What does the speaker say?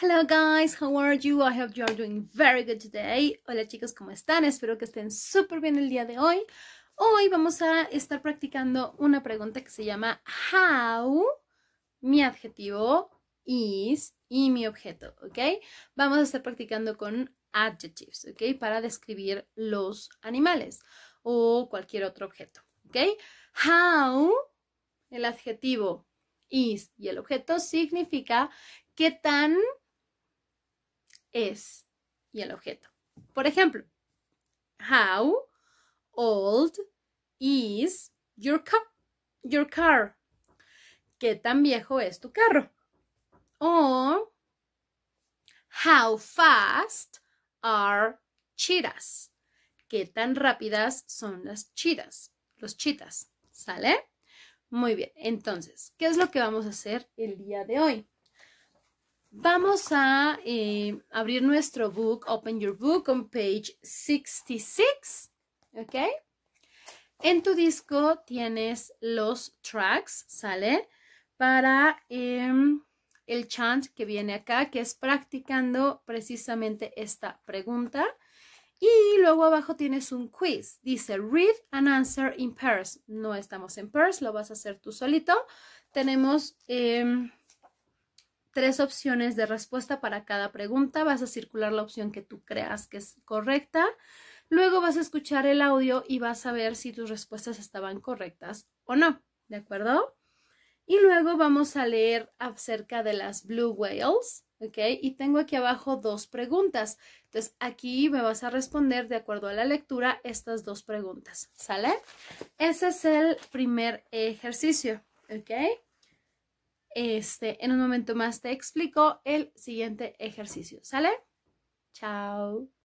Hello guys, how are you? I hope you are doing very good today. Hola chicos, ¿cómo están? Espero que estén súper bien el día de hoy. Hoy vamos a estar practicando una pregunta que se llama How, mi adjetivo, is y mi objeto, ¿ok? Vamos a estar practicando con adjectives, ¿ok? Para describir los animales o cualquier otro objeto, ¿ok? How, el adjetivo is y el objeto significa qué tan es y el objeto. Por ejemplo, how old is your car? Your car. ¿Qué tan viejo es tu carro? O how fast are cheetahs? ¿Qué tan rápidas son las chidas? Los cheetahs, ¿sale? Muy bien, entonces, ¿qué es lo que vamos a hacer el día de hoy? Vamos a eh, abrir nuestro book, Open Your Book, on page 66, ¿ok? En tu disco tienes los tracks, ¿sale? Para em, el chant que viene acá, que es practicando precisamente esta pregunta. Y luego abajo tienes un quiz. Dice read and answer in pairs. No estamos en pairs, lo vas a hacer tú solito. Tenemos em, tres opciones de respuesta para cada pregunta. Vas a circular la opción que tú creas que es correcta. Luego vas a escuchar el audio y vas a ver si tus respuestas estaban correctas o no. ¿De acuerdo? Y luego vamos a leer acerca de las blue whales. ¿Ok? Y tengo aquí abajo dos preguntas. Entonces, aquí me vas a responder de acuerdo a la lectura estas dos preguntas. ¿Sale? Ese es el primer ejercicio. ¿Ok? Este, en un momento más te explico el siguiente ejercicio, ¿sale? Chao.